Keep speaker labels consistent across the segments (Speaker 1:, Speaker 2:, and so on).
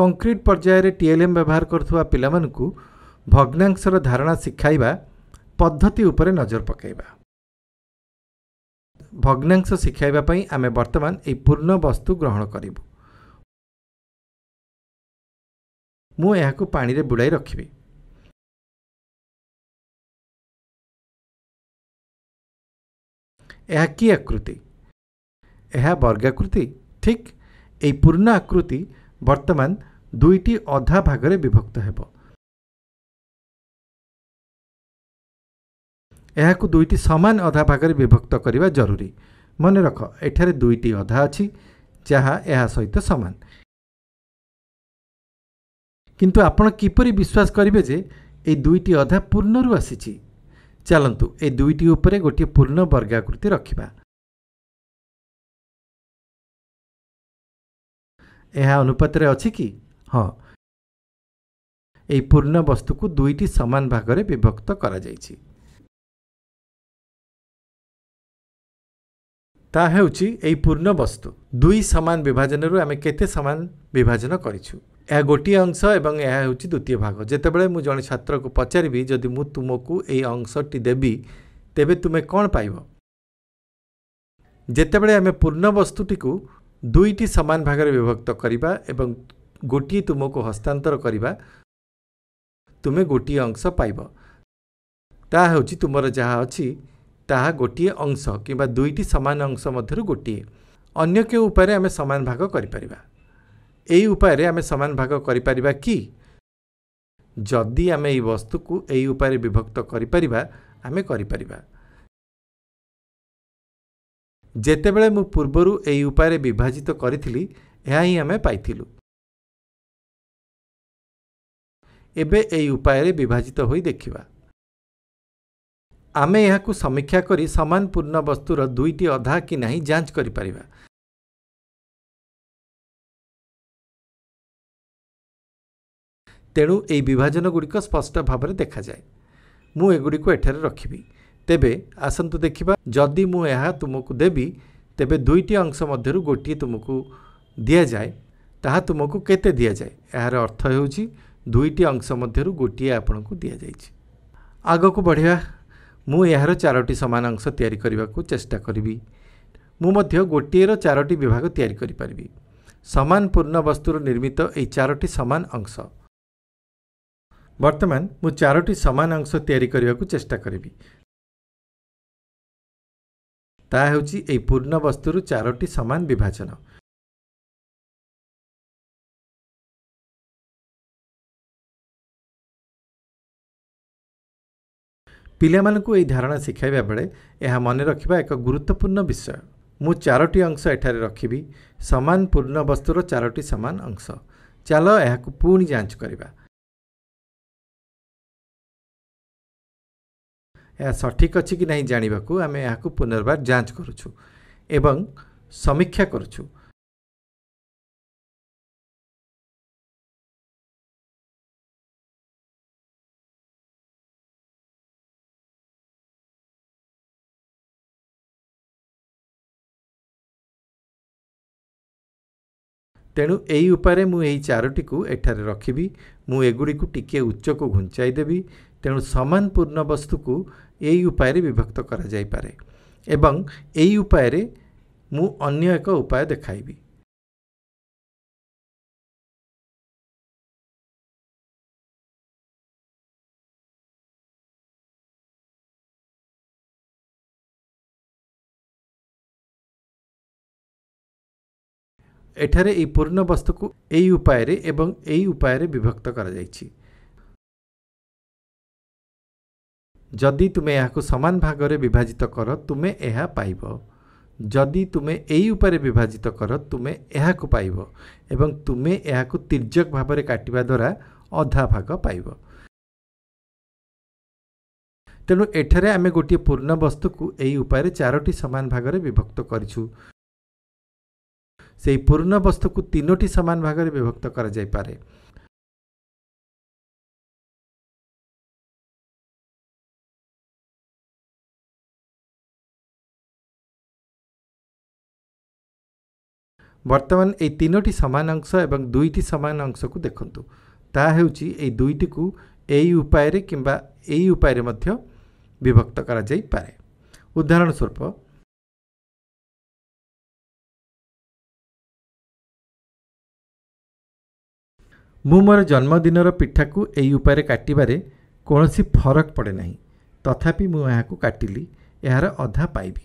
Speaker 1: concrete ପର୍ଯ୍ୟାୟରେ TLM ବ୍ୟବହାର କରୁଥିବା ପିଲାମାନଙ୍କୁ ଭଗ୍ନାଂଶର ଧାରଣା ଶିଖାଇବା ପଦ୍ଧତି ଉପରେ ନଜର ପକାଇବା ଭଗ୍ନାଂଶ ଶିଖାଇବା
Speaker 2: ପାଇଁ ଆମେ ବର୍ତ୍ତମାନ ଏହି ପୂର୍ଣ୍ଣ ବସ୍ତୁ ଗ୍ରହଣ କରିବୁ ମୁଁ ଏହାକୁ ପାଣିରେ ବୁଡ଼ାଇ ରଖିବି ଏହା କି ଆକୃତି
Speaker 1: ଏହା ବର୍ଗାକୃତି ଠିକ୍ ଏହି ପୂର୍ଣ୍ଣ ଆକୃତି ବର୍ତ୍ତମାନ ଦୁଇଟି ଅଧା ଭାଗରେ ବିଭକ୍ତ ହେବ ଏହାକୁ ଦୁଇଟି ସମାନ ଅଧା ଭାଗରେ ବିଭକ୍ତ କରିବା ଜରୁରୀ ମନେ ରଖ ଏଠାରେ ଦୁଇଟି ଅଧା ଅଛି ଯାହା ଏହା ସହିତ ସମାନ କିନ୍ତୁ ଆପଣ କିପରି ବିଶ୍ୱାସ କରିବେ ଯେ ଏହି ଦୁଇଟି ଅଧା ପୂର୍ଣ୍ଣରୁ ଆସିଛି
Speaker 2: ଚାଲନ୍ତୁ ଏ ଦୁଇଟି ଉପରେ ଗୋଟିଏ ପୂର୍ଣ୍ଣ ବର୍ଗାକୃତି ରଖିବା ଏହା ଅନୁପାତରେ ଅଛି କି ହଁ ଏହି ପୂର୍ଣ୍ଣ ବସ୍ତୁକୁ ଦୁଇଟି ସମାନ ଭାଗରେ ବିଭକ୍ତ କରାଯାଇଛି ତାହା ହେଉଛି
Speaker 1: ଏହି ପୂର୍ଣ୍ଣ ବସ୍ତୁ ଦୁଇ ସମାନ ବିଭାଜନରୁ ଆମେ କେତେ ସମାନ ବିଭାଜନ କରିଛୁ ଏହା ଗୋଟିଏ ଅଂଶ ଏବଂ ଏହା ହେଉଛି ଦ୍ୱିତୀୟ ଭାଗ ଯେତେବେଳେ ମୁଁ ଜଣେ ଛାତ୍ରକୁ ପଚାରିବି ଯଦି ମୁଁ ତୁମକୁ ଏହି ଅଂଶଟି ଦେବି ତେବେ ତୁମେ କ'ଣ ପାଇବ ଯେତେବେଳେ ଆମେ ପୂର୍ଣ୍ଣ ବସ୍ତୁଟିକୁ ଦୁଇଟି ସମାନ ଭାଗରେ ବିଭକ୍ତ କରିବା ଏବଂ ଗୋଟିଏ ତୁମକୁ ହସ୍ତାନ୍ତର କରିବା ତୁମେ ଗୋଟିଏ ଅଂଶ ପାଇବ ତାହା ହେଉଛି ତୁମର ଯାହା ଅଛି ତାହା ଗୋଟିଏ ଅଂଶ କିମ୍ବା ଦୁଇଟି ସମାନ ଅଂଶ ମଧ୍ୟରୁ ଗୋଟିଏ ଅନ୍ୟ କେଉଁ ଉପାୟରେ ଆମେ ସମାନ ଭାଗ କରିପାରିବା ଏହି ଉପାୟରେ ଆମେ ସମାନ ଭାଗ କରିପାରିବା କି ଯଦି ଆମେ ଏହି ବସ୍ତୁକୁ ଏହି ଉପାୟରେ ବିଭକ୍ତ କରିପାରିବା ଆମେ କରିପାରିବା ଯେତେବେଳେ ମୁଁ ପୂର୍ବରୁ ଏହି ଉପାୟରେ ବିଭାଜିତ କରିଥିଲି ଏହା ହିଁ ଆମେ ପାଇଥିଲୁ ଏବେ ଏହି ଉପାୟରେ ବିଭାଜିତ ହୋଇ ଦେଖିବା
Speaker 2: ଆମେ ଏହାକୁ ସମୀକ୍ଷା କରି ସମାନ ପୂର୍ଣ୍ଣ ବସ୍ତୁର ଦୁଇଟି ଅଧା କି ନାହିଁ ଯାଞ୍ଚ କରିପାରିବା ତେଣୁ ଏହି ବିଭାଜନଗୁଡ଼ିକ ସ୍ପଷ୍ଟ ଭାବରେ ଦେଖାଯାଏ ମୁଁ ଏଗୁଡ଼ିକୁ
Speaker 1: ଏଠାରେ ରଖିବି ତେବେ ଆସନ୍ତୁ ଦେଖିବା ଯଦି ମୁଁ ଏହା ତୁମକୁ ଦେବି ତେବେ ଦୁଇଟି ଅଂଶ ମଧ୍ୟରୁ ଗୋଟିଏ ତୁମକୁ ଦିଆଯାଏ ତାହା ତୁମକୁ କେତେ ଦିଆଯାଏ ଏହାର ଅର୍ଥ ହେଉଛି ଦୁଇଟି ଅଂଶ ମଧ୍ୟରୁ ଗୋଟିଏ ଆପଣଙ୍କୁ ଦିଆଯାଇଛି ଆଗକୁ ବଢ଼ିବା ମୁଁ ଏହାର ଚାରୋଟି ସମାନ ଅଂଶ ତିଆରି କରିବାକୁ ଚେଷ୍ଟା କରିବି ମୁଁ ମଧ୍ୟ ଗୋଟିଏର ଚାରୋଟି ବିଭାଗ ତିଆରି କରିପାରିବି ସମାନ ପୂର୍ଣ୍ଣ ବସ୍ତୁରୁ ନିର୍ମିତ ଏହି ଚାରୋଟି ସମାନ ଅଂଶ ବର୍ତ୍ତମାନ ମୁଁ ଚାରୋଟି ସମାନ ଅଂଶ ତିଆରି କରିବାକୁ ଚେଷ୍ଟା
Speaker 2: କରିବି ତାହା ହେଉଛି ଏହି ପୂର୍ଣ୍ଣ ବସ୍ତୁରୁ ଚାରୋଟି ସମାନ ବିଭାଜନ ପିଲାମାନଙ୍କୁ ଏହି ଧାରଣା ଶିଖାଇବା ବେଳେ ଏହା ମନେ ରଖିବା ଏକ ଗୁରୁତ୍ୱପୂର୍ଣ୍ଣ ବିଷୟ ମୁଁ ଚାରୋଟି
Speaker 1: ଅଂଶ ଏଠାରେ ରଖିବି ସମାନ ପୂର୍ଣ୍ଣ ବସ୍ତୁର ଚାରୋଟି ସମାନ ଅଂଶ ଚାଲ ଏହାକୁ ପୁଣି ଯାଞ୍ଚ କରିବା ଏହା ସଠିକ୍ ଅଛି କି ନାହିଁ ଜାଣିବାକୁ ଆମେ ଏହାକୁ ପୁନର୍ବାର ଯାଞ୍ଚ କରୁଛୁ ଏବଂ
Speaker 2: ସମୀକ୍ଷା କରୁଛୁ ତେଣୁ ଏହି ଉପାୟରେ ମୁଁ ଏହି ଚାରୋଟିକୁ
Speaker 1: ଏଠାରେ ରଖିବି ମୁଁ ଏଗୁଡ଼ିକୁ ଟିକିଏ ଉଚ୍ଚକୁ ଘୁଞ୍ଚାଇ ଦେବି ତେଣୁ ସମାନ ପୂର୍ଣ୍ଣ ବସ୍ତୁକୁ ଏହି ଉପାୟରେ ବିଭକ୍ତ କରାଯାଇପାରେ ଏବଂ ଏହି ଉପାୟରେ ମୁଁ ଅନ୍ୟ
Speaker 2: ଏକ ଉପାୟ ଦେଖାଇବି ଏଠାରେ ଏହି ପୂର୍ଣ୍ଣ ବସ୍ତୁକୁ ଏହି ଉପାୟରେ ଏବଂ ଏହି ଉପାୟରେ ବିଭକ୍ତ କରାଯାଇଛି
Speaker 1: ଯଦି ତୁମେ ଏହାକୁ ସମାନ ଭାଗରେ ବିଭାଜିତ କର ତୁମେ ଏହା ପାଇବ ଯଦି ତୁମେ ଏହି ଉପରେ ବିଭାଜିତ କର ତୁମେ ଏହାକୁ ପାଇବ ଏବଂ ତୁମେ ଏହାକୁ ତୀର୍ଯ୍ୟକ ଭାବରେ କାଟିବା ଦ୍ୱାରା ଅଧା ଭାଗ ପାଇବ ତେଣୁ ଏଠାରେ ଆମେ ଗୋଟିଏ ପୂର୍ଣ୍ଣ ବସ୍ତୁକୁ ଏହି ଉପାୟରେ ଚାରୋଟି ସମାନ ଭାଗରେ ବିଭକ୍ତ କରିଛୁ
Speaker 2: ସେହି ପୂର୍ଣ୍ଣ ବସ୍ତୁକୁ ତିନୋଟି ସମାନ ଭାଗରେ ବିଭକ୍ତ କରାଯାଇପାରେ ବର୍ତ୍ତମାନ ଏଇ ତିନୋଟି ସମାନ ଅଂଶ ଏବଂ ଦୁଇଟି ସମାନ ଅଂଶକୁ ଦେଖନ୍ତୁ
Speaker 1: ତାହା ହେଉଛି ଏଇ ଦୁଇଟିକୁ ଏଇ ଉପାୟରେ କିମ୍ବା ଏଇ ଉପାୟରେ ମଧ୍ୟ
Speaker 2: ବିଭକ୍ତ କରାଯାଇପାରେ ଉଦାହରଣ ସ୍ୱରୂପ ମୁଁ ମୋର ଜନ୍ମଦିନର ପିଠାକୁ ଏହି ଉପାୟରେ କାଟିବାରେ କୌଣସି ଫରକ ପଡ଼େ ନାହିଁ
Speaker 1: ତଥାପି ମୁଁ ଏହାକୁ କାଟିଲି ଏହାର ଅଧା ପାଇବି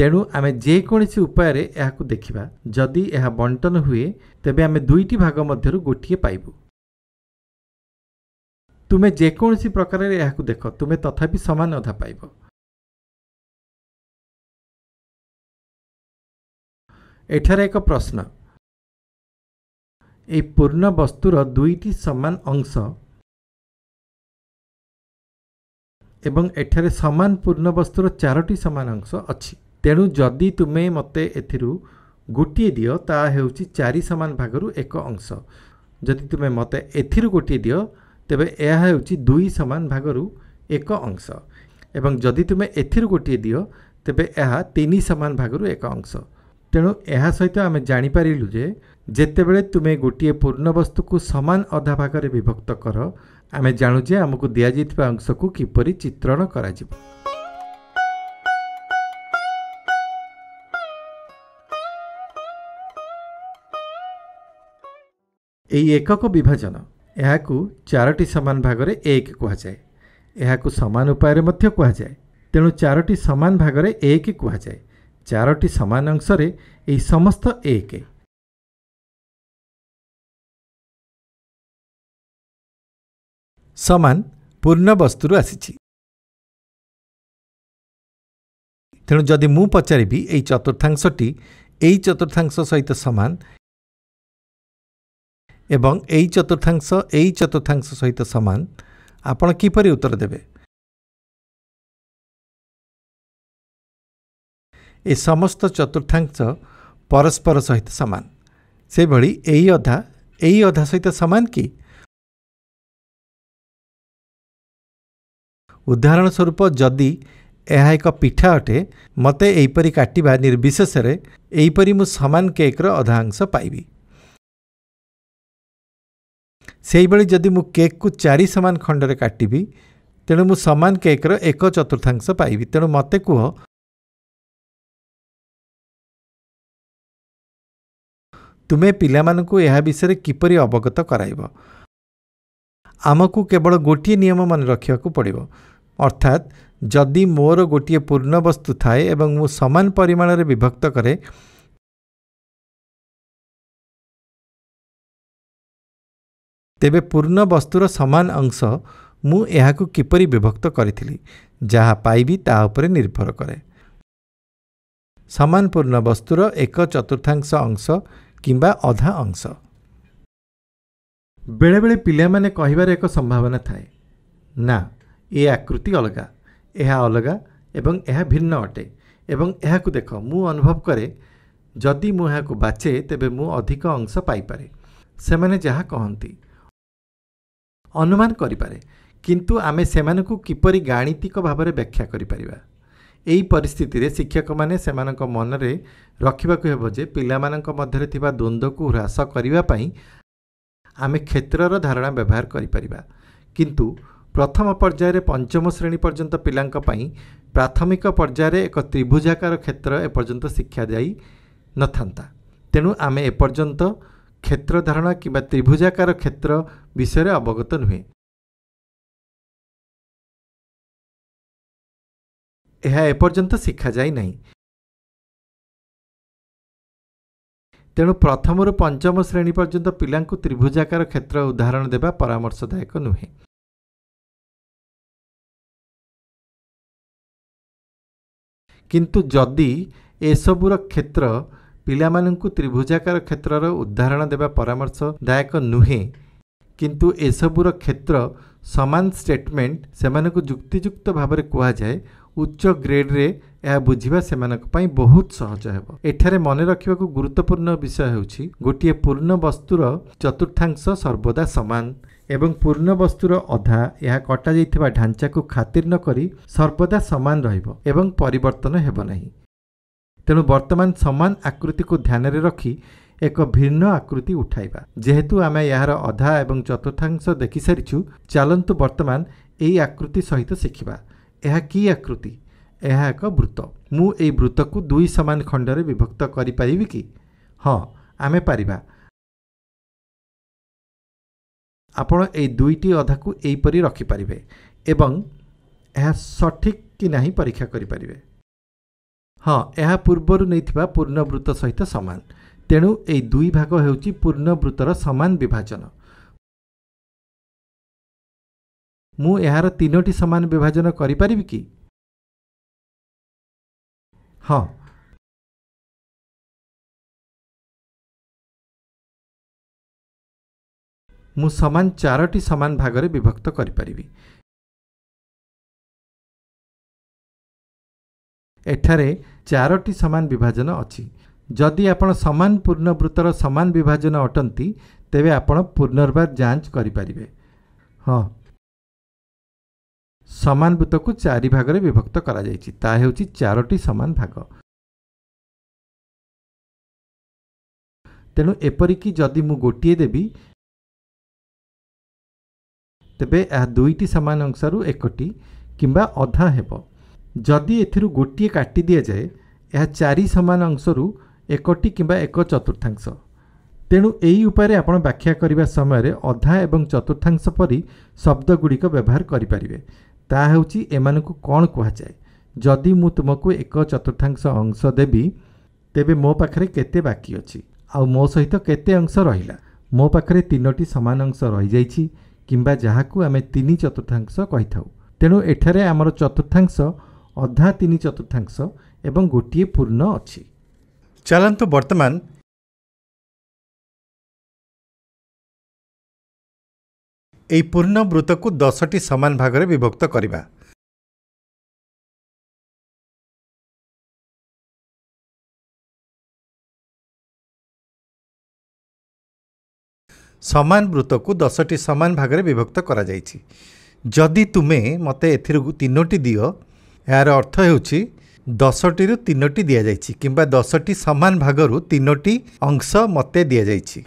Speaker 1: ତେଣୁ ଆମେ ଯେକୌଣସି ଉପାୟରେ ଏହାକୁ ଦେଖିବା ଯଦି ଏହା ବଣ୍ଟନ ହୁଏ ତେବେ ଆମେ ଦୁଇଟି ଭାଗ ମଧ୍ୟରୁ ଗୋଟିଏ ପାଇବୁ
Speaker 2: ତୁମେ ଯେକୌଣସି ପ୍ରକାରରେ ଏହାକୁ ଦେଖ ତୁମେ ତଥାପି ସମାନ ଅଧା ପାଇବ ଏଠାରେ ଏକ ପ୍ରଶ୍ନ ଏହି ପୂର୍ଣ୍ଣ ବସ୍ତୁର ଦୁଇଟି ସମାନ ଅଂଶ
Speaker 1: ଏବଂ ଏଠାରେ ସମାନ ପୂର୍ଣ୍ଣ ବସ୍ତୁର ଚାରୋଟି ସମାନ ଅଂଶ ଅଛି ତେଣୁ ଯଦି ତୁମେ ମୋତେ ଏଥିରୁ ଗୋଟିଏ ଦିଅ ତାହା ହେଉଛି ଚାରି ସମାନ ଭାଗରୁ ଏକ ଅଂଶ ଯଦି ତୁମେ ମୋତେ ଏଥିରୁ ଗୋଟିଏ ଦିଅ ତେବେ ଏହା ହେଉଛି ଦୁଇ ସମାନ ଭାଗରୁ ଏକ ଅଂଶ ଏବଂ ଯଦି ତୁମେ ଏଥିରୁ ଗୋଟିଏ ଦିଅ ତେବେ ଏହା ତିନି ସମାନ ଭାଗରୁ ଏକ ଅଂଶ ତେଣୁ ଏହା ସହିତ ଆମେ ଜାଣିପାରିଲୁ ଯେ ଯେତେବେଳେ ତୁମେ ଗୋଟିଏ ପୂର୍ଣ୍ଣ ବସ୍ତୁକୁ ସମାନ ଅଧା ଭାଗରେ ବିଭକ୍ତ କର ଆମେ ଜାଣୁ ଯେ ଆମକୁ ଦିଆଯାଇଥିବା ଅଂଶକୁ କିପରି ଚିତ୍ରଣ କରାଯିବ ଏହି ଏକକ ବିଭାଜନ ଏହାକୁ ଚାରୋଟି ସମାନ ଭାଗରେ ଏକ କୁହାଯାଏ ଏହାକୁ ସମାନ ଉପାୟରେ ମଧ୍ୟ କୁହାଯାଏ ତେଣୁ ଚାରୋଟି
Speaker 2: ସମାନ ଭାଗରେ ଏକ କୁହାଯାଏ ଚାରୋଟି ସମାନ ଅଂଶରେ ଏହି ସମସ୍ତ ଏକ ସମାନ ପୂର୍ଣ୍ଣ ବସ୍ତୁରୁ ଆସିଛି
Speaker 1: ତେଣୁ ଯଦି ମୁଁ ପଚାରିବି ଏହି ଚତୁର୍ଥାଂଶଟି ଏହି ଚତୁର୍ଥାଂଶ ସହିତ ସମାନ ଏବଂ ଏଇ ଚତୁର୍ଥାଂଶ ଏଇ ଚତୁର୍ଥାଂଶ ସହିତ ସମାନ ଆପଣ କିପରି ଉତ୍ତର ଦେବେ ଏ ସମସ୍ତ ଚତୁର୍ଥାଂଶ ପରସ୍ପର ସହିତ ସମାନ ସେଭଳି ଏଇ ଅଧା ଏଇ ଅଧା ସହିତ ସମାନ କି ଉଦାହରଣ ସ୍ୱରୂପ ଯଦି ଏହା ଏକ ପିଠା ଅଟେ ମୋତେ ଏହିପରି କାଟିବା ନିର୍ବିଶେଷରେ ଏହିପରି ମୁଁ ସମାନ କେକ୍ର ଅଧାଂଶ ପାଇବି ସେହିଭଳି ଯଦି ମୁଁ କେକ୍କୁ ଚାରି ସମାନ ଖଣ୍ଡରେ କାଟିବି ତେଣୁ ମୁଁ ସମାନ କେକ୍ର ଏକ ଚତୁର୍ଥାଂଶ ପାଇବି ତେଣୁ ମୋତେ
Speaker 2: କୁହ ତୁମେ ପିଲାମାନଙ୍କୁ ଏହା ବିଷୟରେ କିପରି ଅବଗତ କରାଇବ
Speaker 1: ଆମକୁ କେବଳ ଗୋଟିଏ ନିୟମ ମନେ ରଖିବାକୁ ପଡ଼ିବ ଅର୍ଥାତ୍ ଯଦି ମୋର ଗୋଟିଏ ପୂର୍ଣ୍ଣ
Speaker 2: ବସ୍ତୁ ଥାଏ ଏବଂ ମୁଁ ସମାନ ପରିମାଣରେ ବିଭକ୍ତ କରେ ତେବେ ପୂର୍ଣ୍ଣ ବସ୍ତୁର ସମାନ
Speaker 1: ଅଂଶ ମୁଁ ଏହାକୁ କିପରି ବିଭକ୍ତ କରିଥିଲି ଯାହା ପାଇବି ତାହା ଉପରେ ନିର୍ଭର କରେ ସମାନ ପୂର୍ଣ୍ଣ ବସ୍ତୁର ଏକ ଚତୁର୍ଥାଂଶ ଅଂଶ କିମ୍ବା ଅଧା ଅଂଶ ବେଳେବେଳେ ପିଲାମାନେ କହିବାର ଏକ ସମ୍ଭାବନା ଥାଏ ନା ଏ ଆକୃତି ଅଲଗା ଏହା ଅଲଗା ଏବଂ ଏହା ଭିନ୍ନ ଅଟେ ଏବଂ ଏହାକୁ ଦେଖ ମୁଁ ଅନୁଭବ କରେ ଯଦି ମୁଁ ଏହାକୁ ବାଛେ ତେବେ ମୁଁ ଅଧିକ ଅଂଶ ପାଇପାରେ ସେମାନେ ଯାହା କହନ୍ତି ଅନୁମାନ କରିପାରେ କିନ୍ତୁ ଆମେ ସେମାନଙ୍କୁ କିପରି ଗାଣିତିକ ଭାବରେ ବ୍ୟାଖ୍ୟା କରିପାରିବା ଏହି ପରିସ୍ଥିତିରେ ଶିକ୍ଷକମାନେ ସେମାନଙ୍କ ମନରେ ରଖିବାକୁ ହେବ ଯେ ପିଲାମାନଙ୍କ ମଧ୍ୟରେ ଥିବା ଦ୍ୱନ୍ଦ୍ୱକୁ ହ୍ରାସ କରିବା ପାଇଁ ଆମେ କ୍ଷେତ୍ରର ଧାରଣା ବ୍ୟବହାର କରିପାରିବା କିନ୍ତୁ ପ୍ରଥମ ପର୍ଯ୍ୟାୟରେ ପଞ୍ଚମ ଶ୍ରେଣୀ ପର୍ଯ୍ୟନ୍ତ ପିଲାଙ୍କ ପାଇଁ ପ୍ରାଥମିକ ପର୍ଯ୍ୟାୟରେ ଏକ ତ୍ରିଭୁଜାକାର କ୍ଷେତ୍ର ଏପର୍ଯ୍ୟନ୍ତ ଶିକ୍ଷା ଯାଇ ନଥାନ୍ତା ତେଣୁ ଆମେ
Speaker 2: ଏପର୍ଯ୍ୟନ୍ତ କ୍ଷେତ୍ର ଧାରଣା କିମ୍ବା ତ୍ରିଭୁଜାକାର କ୍ଷେତ୍ର ବିଷୟରେ ଅବଗତ ନୁହେଁ ଏହା ଏପର୍ଯ୍ୟନ୍ତ ଶିଖାଯାଇ ନାହିଁ ତେଣୁ ପ୍ରଥମରୁ ପଞ୍ଚମ ଶ୍ରେଣୀ ପର୍ଯ୍ୟନ୍ତ ପିଲାଙ୍କୁ ତ୍ରିଭୁଜାକାର କ୍ଷେତ୍ର ଉଦାହରଣ ଦେବା ପରାମର୍ଶଦାୟକ ନୁହେଁ କିନ୍ତୁ ଯଦି ଏସବୁର କ୍ଷେତ୍ର ପିଲାମାନଙ୍କୁ ତ୍ରିଭୁଜାକାର
Speaker 1: କ୍ଷେତ୍ରର ଉଦାହରଣ ଦେବା ପରାମର୍ଶଦାୟକ ନୁହେଁ କିନ୍ତୁ ଏସବୁର କ୍ଷେତ୍ର ସମାନ ଷ୍ଟେଟମେଣ୍ଟ ସେମାନଙ୍କୁ ଯୁକ୍ତିଯୁକ୍ତ ଭାବରେ କୁହାଯାଏ ଉଚ୍ଚ ଗ୍ରେଡ଼ରେ ଏହା ବୁଝିବା ସେମାନଙ୍କ ପାଇଁ ବହୁତ ସହଜ ହେବ ଏଠାରେ ମନେ ରଖିବାକୁ ଗୁରୁତ୍ୱପୂର୍ଣ୍ଣ ବିଷୟ ହେଉଛି ଗୋଟିଏ ପୂର୍ଣ୍ଣ ବସ୍ତୁର ଚତୁର୍ଥାଂଶ ସର୍ବଦା ସମାନ ଏବଂ ପୂର୍ଣ୍ଣ ବସ୍ତୁର ଅଧା ଏହା କଟାଯାଇଥିବା ଢାଞ୍ଚାକୁ ଖାତିର୍ନ କରି ସର୍ବଦା ସମାନ ରହିବ ଏବଂ ପରିବର୍ତ୍ତନ ହେବ ନାହିଁ ତେଣୁ ବର୍ତ୍ତମାନ ସମାନ ଆକୃତିକୁ ଧ୍ୟାନରେ ରଖି ଏକ ଭିନ୍ନ ଆକୃତି ଉଠାଇବା ଯେହେତୁ ଆମେ ଏହାର ଅଧା ଏବଂ ଚତୁର୍ଥାଂଶ ଦେଖିସାରିଛୁ ଚାଲନ୍ତୁ ବର୍ତ୍ତମାନ ଏହି ଆକୃତି ସହିତ ଶିଖିବା ଏହା କି ଆକୃତି ଏହା ଏକ ବୃତ୍ତ ମୁଁ ଏହି ବୃତ୍ତକୁ ଦୁଇ ସମାନ ଖଣ୍ଡରେ ବିଭକ୍ତ କରିପାରିବି କି ହଁ ଆମେ ପାରିବା ଆପଣ ଏହି ଦୁଇଟି ଅଧାକୁ ଏହିପରି ରଖିପାରିବେ ଏବଂ ଏହା ସଠିକ୍ କି ନାହିଁ ପରୀକ୍ଷା କରିପାରିବେ ହଁ ଏହା ପୂର୍ବରୁ ନେଇଥିବା ପୂର୍ଣ୍ଣବୃତ୍ତ ସହିତ ସମାନ ତେଣୁ ଏହି ଦୁଇ ଭାଗ ହେଉଛି ପୂର୍ଣ୍ଣବୃତ୍ତର ସମାନ ବିଭାଜନ
Speaker 2: ମୁଁ ଏହାର ତିନୋଟି ସମାନ ବିଭାଜନ କରିପାରିବି କି ହଁ ମୁଁ ସମାନ ଚାରୋଟି ସମାନ ଭାଗରେ ବିଭକ୍ତ କରିପାରିବି
Speaker 1: ଏଠାରେ ଚାରୋଟି ସମାନ ବିଭାଜନ ଅଛି ଯଦି ଆପଣ ସମାନ ପୂର୍ଣ୍ଣବୃତ୍ତର ସମାନ ବିଭାଜନ ଅଟନ୍ତି ତେବେ ଆପଣ ପୁନର୍ବାର ଯାଞ୍ଚ କରିପାରିବେ ହଁ
Speaker 2: ସମାନ ବୃତ୍ତକୁ ଚାରି ଭାଗରେ ବିଭକ୍ତ କରାଯାଇଛି ତାହା ହେଉଛି ଚାରୋଟି ସମାନ ଭାଗ ତେଣୁ ଏପରିକି ଯଦି ମୁଁ ଗୋଟିଏ ଦେବି
Speaker 1: ତେବେ ଏହା ଦୁଇଟି ସମାନ ଅଂଶରୁ ଏକଟି କିମ୍ବା ଅଧା ହେବ ଯଦି ଏଥିରୁ ଗୋଟିଏ କାଟି ଦିଆଯାଏ ଏହା ଚାରି ସମାନ ଅଂଶରୁ ଏକଟି କିମ୍ବା ଏକ ଚତୁର୍ଥାଂଶ ତେଣୁ ଏହି ଉପାୟରେ ଆପଣ ବ୍ୟାଖ୍ୟା କରିବା ସମୟରେ ଅଧା ଏବଂ ଚତୁର୍ଥାଂଶ ପରି ଶବ୍ଦଗୁଡ଼ିକ ବ୍ୟବହାର କରିପାରିବେ ତାହା ହେଉଛି ଏମାନଙ୍କୁ କ'ଣ କୁହାଯାଏ ଯଦି ମୁଁ ତୁମକୁ ଏକ ଚତୁର୍ଥାଂଶ ଅଂଶ ଦେବି ତେବେ ମୋ ପାଖରେ କେତେ ବାକି ଅଛି ଆଉ ମୋ ସହିତ କେତେ ଅଂଶ ରହିଲା ମୋ ପାଖରେ ତିନୋଟି ସମାନ ଅଂଶ ରହିଯାଇଛି କିମ୍ବା ଯାହାକୁ ଆମେ ତିନି ଚତୁର୍ଥାଂଶ କହିଥାଉ ତେଣୁ ଏଠାରେ ଆମର ଚତୁର୍ଥାଂଶ ଅଧା ତିନି
Speaker 2: ଚତୁର୍ଥାଂଶ ଏବଂ ଗୋଟିଏ ପୂର୍ଣ୍ଣ ଅଛି ଚାଲନ୍ତୁ ବର୍ତ୍ତମାନ ଏହି ପୂର୍ଣ୍ଣ ବୃତ୍ତକୁ ଦଶଟି ସମାନ ଭାଗରେ ବିଭକ୍ତ କରିବା ସମାନ ବୃତ୍ତକୁ ଦଶଟି ସମାନ ଭାଗରେ ବିଭକ୍ତ କରାଯାଇଛି
Speaker 1: ଯଦି ତୁମେ ମୋତେ ଏଥିରୁ ତିନୋଟି ଦିଅ ଏହାର ଅର୍ଥ ହେଉଛି ଦଶଟିରୁ ତିନୋଟି ଦିଆଯାଇଛି କିମ୍ବା ଦଶଟି ସମାନ ଭାଗରୁ ତିନୋଟି ଅଂଶ ମୋତେ ଦିଆଯାଇଛି